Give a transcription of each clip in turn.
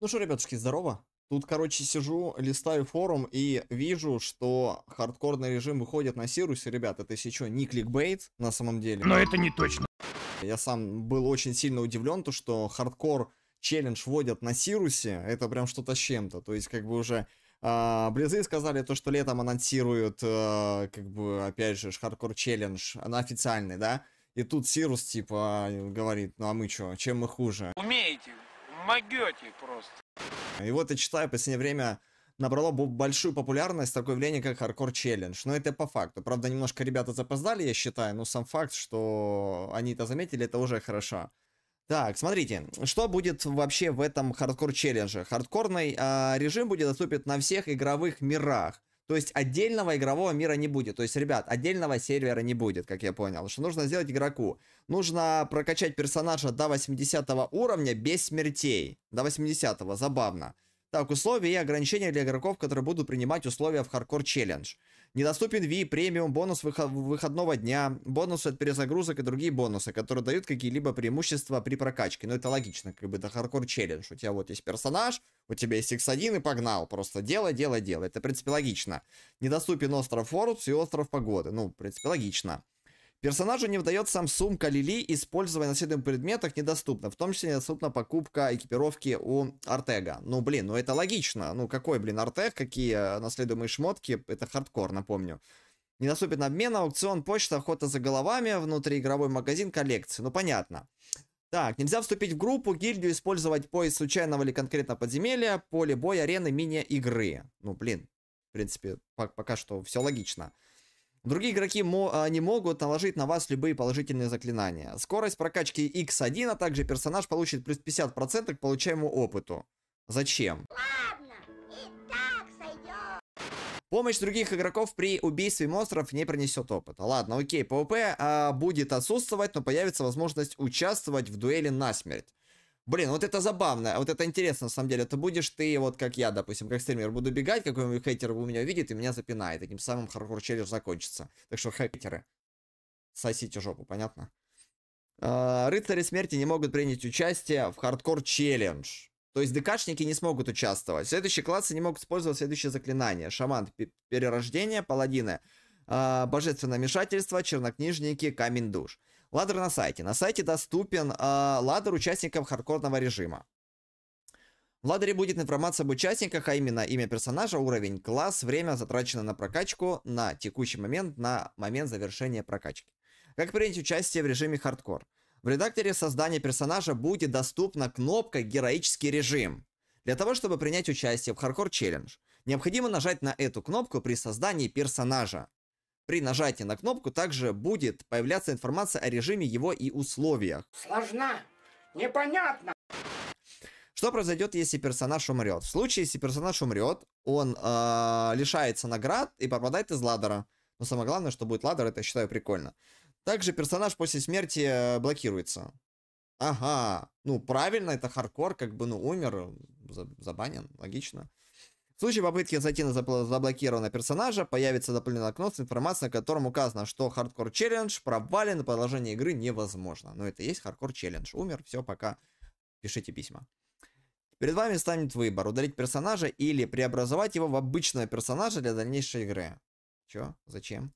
Ну что, ребятушки, здорово. Тут, короче, сижу, листаю форум и вижу, что хардкорный режим выходит на Сирусе. Ребят, это еще не кликбейт на самом деле. Но это не точно. Я сам был очень сильно удивлен, то что хардкор челлендж вводят на Сирусе. Это прям что-то с чем-то. То есть как бы уже... А, Близы сказали то, что летом анонсируют, а, как бы, опять же, хардкор челлендж, она официальный, да? И тут Сирус, типа, говорит, ну а мы что? чем мы хуже? Умеете, Помогете просто. И вот я читаю в последнее время набрало большую популярность такое явление, как Hardcore Challenge. Но это по факту. Правда, немножко ребята запоздали, я считаю, но сам факт, что они это заметили, это уже хорошо. Так, смотрите, что будет вообще в этом хардкор челлендже? Хардкорный э, режим будет доступен на всех игровых мирах. То есть отдельного игрового мира не будет. То есть, ребят, отдельного сервера не будет, как я понял. Что нужно сделать игроку? Нужно прокачать персонажа до 80 уровня без смертей. До 80, забавно. Так, условия и ограничения для игроков, которые будут принимать условия в хардкор челлендж. Недоступен V, премиум, бонус выход выходного дня, бонусы от перезагрузок и другие бонусы, которые дают какие-либо преимущества при прокачке. Ну, это логично, как бы это хардкор челлендж. У тебя вот есть персонаж, у тебя есть X1 и погнал. Просто дело, дело, дело. Это, в принципе, логично. Недоступен остров Форус и остров Погоды. Ну, в принципе, логично. Персонажу не выдает сам Сумка Лили, используя на следующих предметах недоступно. В том числе недоступна покупка экипировки у Артега. Ну, блин, ну это логично. Ну, какой, блин, Артег, какие э, наследуемые шмотки, это хардкор, напомню. Недоступен обмен, аукцион, почта, охота за головами, внутриигровой магазин, коллекции. Ну, понятно. Так, нельзя вступить в группу, гильдию, использовать поиск случайного или конкретно подземелья, поле боя, арены, мини-игры. Ну, блин, в принципе, пока что все логично. Другие игроки а, не могут наложить на вас любые положительные заклинания. Скорость прокачки X1, а также персонаж получит плюс 50% к получаемому опыту. Зачем? Помощь других игроков при убийстве монстров не принесет опыта. Ладно, окей, ПВП а, будет отсутствовать, но появится возможность участвовать в дуэли насмерть. Блин, вот это забавно, вот это интересно, на самом деле. Это будешь ты, вот как я, допустим, как стример, буду бегать, какой-нибудь хейтер у меня видит и меня запинает. Таким самым хардкор челлендж закончится. Так что хейтеры, сосите жопу, понятно? А, рыцари смерти не могут принять участие в хардкор челлендж. То есть ДКшники не смогут участвовать. Следующие классы не могут использовать следующие заклинания. Шаман, перерождение, паладины, а, божественное вмешательство, чернокнижники, камень душ. Ладер на сайте. На сайте доступен э, ладер участникам хардкорного режима. В ладере будет информация об участниках, а именно имя персонажа, уровень, класс, время, затрачено на прокачку, на текущий момент, на момент завершения прокачки. Как принять участие в режиме хардкор? В редакторе создания персонажа будет доступна кнопка «Героический режим». Для того, чтобы принять участие в Hardcore Challenge, необходимо нажать на эту кнопку при создании персонажа. При нажатии на кнопку также будет появляться информация о режиме его и условиях. Сложна, непонятно. Что произойдет, если персонаж умрет? В случае, если персонаж умрет, он э, лишается наград и попадает из ладера. Но самое главное, что будет ладер, это, я считаю, прикольно. Также персонаж после смерти э, блокируется. Ага, ну правильно, это хардкор, как бы, ну, умер, забанен, логично. В случае попытки зайти на заблокированного персонажа, появится дополнительное окно с информацией, в котором указано, что хардкор челлендж провален, продолжение игры невозможно. Но это и есть хардкор челлендж. Умер, все, пока. Пишите письма. Перед вами станет выбор, удалить персонажа или преобразовать его в обычного персонажа для дальнейшей игры. Чё? Зачем?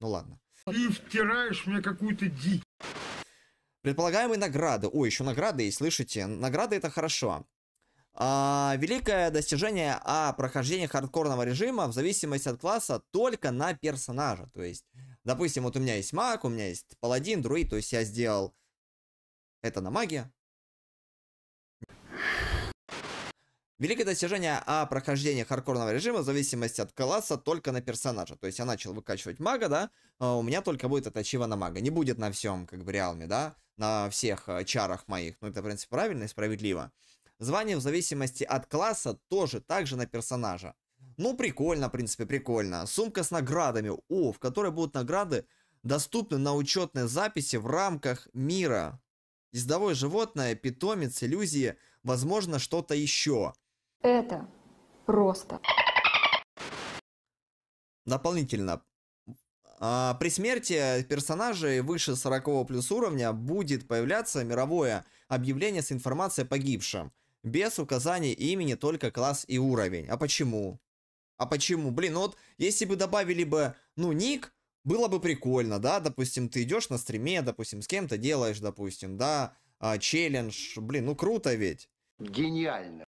Ну ладно. Ты втираешь мне какую-то дичь. Предполагаемые награды. О, еще награды есть, слышите? Награды это хорошо. А, великое достижение о прохождении хардкорного режима в зависимости от класса только на персонажа. То есть, допустим, вот у меня есть маг, у меня есть паладин, друид, то есть я сделал это на маге. Великое достижение о прохождении хардкорного режима в зависимости от класса только на персонажа. То есть я начал выкачивать мага, да, а у меня только будет это ачива на мага. Не будет на всем, как бы, реалме, да, на всех э, чарах моих. Ну, это, в принципе, правильно и справедливо. Звание в зависимости от класса тоже также на персонажа. Ну, прикольно, в принципе, прикольно. Сумка с наградами. О, в которой будут награды доступны на учетной записи в рамках мира. Ездовое животное, питомец, иллюзии, возможно, что-то еще. Это просто. Дополнительно. А, при смерти персонажей выше 40 плюс уровня будет появляться мировое объявление с информацией о погибшем без указания имени только класс и уровень. А почему? А почему? Блин, ну вот если бы добавили бы, ну, ник, было бы прикольно, да, допустим, ты идешь на стриме, допустим, с кем-то делаешь, допустим, да, а, челлендж, блин, ну круто ведь. Гениально.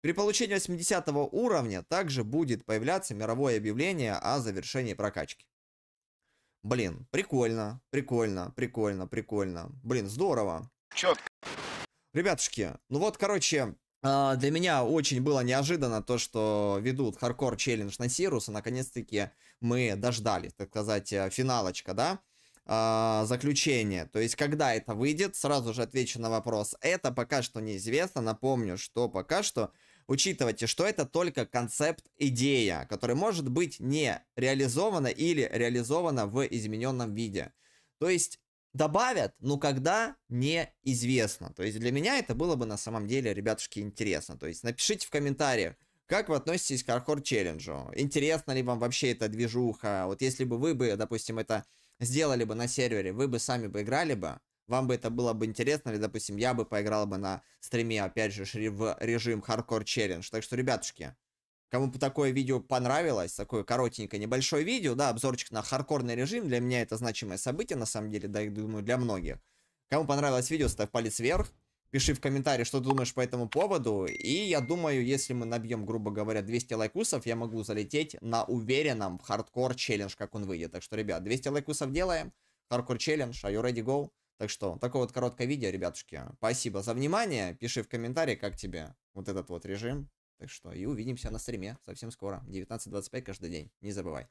При получении 80 уровня также будет появляться мировое объявление о завершении прокачки. Блин, прикольно, прикольно, прикольно, прикольно. Блин, здорово. Четко. Ребятушки, ну вот, короче, э, для меня очень было неожиданно то, что ведут хардкор челлендж на Сирус, и наконец-таки мы дождались, так сказать, э, финалочка, да? Э, заключение. То есть, когда это выйдет, сразу же отвечу на вопрос. Это пока что неизвестно. Напомню, что пока что учитывайте, что это только концепт-идея, которая может быть не реализована или реализована в измененном виде. То есть, добавят, но когда неизвестно. То есть для меня это было бы на самом деле, ребятушки, интересно. То есть напишите в комментариях, как вы относитесь к Hardcore Челленджу? Интересно ли вам вообще эта движуха? Вот если бы вы бы, допустим, это сделали бы на сервере, вы бы сами бы играли бы, вам бы это было бы интересно, или, допустим, я бы поиграл бы на стриме, опять же, в режим Hardcore Challenge. Так что, ребятушки, Кому бы такое видео понравилось, такое коротенькое небольшое видео, да, обзорчик на хардкорный режим, для меня это значимое событие, на самом деле, да, я думаю, для многих. Кому понравилось видео, ставь палец вверх, пиши в комментарии, что ты думаешь по этому поводу, и я думаю, если мы набьем, грубо говоря, 200 лайкусов, я могу залететь на уверенном хардкор челлендж, как он выйдет. Так что, ребят, 200 лайкусов делаем, хардкор челлендж, are you ready, go? Так что, такое вот короткое видео, ребятушки. Спасибо за внимание, пиши в комментарии, как тебе вот этот вот режим. Так что и увидимся на стриме совсем скоро. 19.25 каждый день. Не забывай.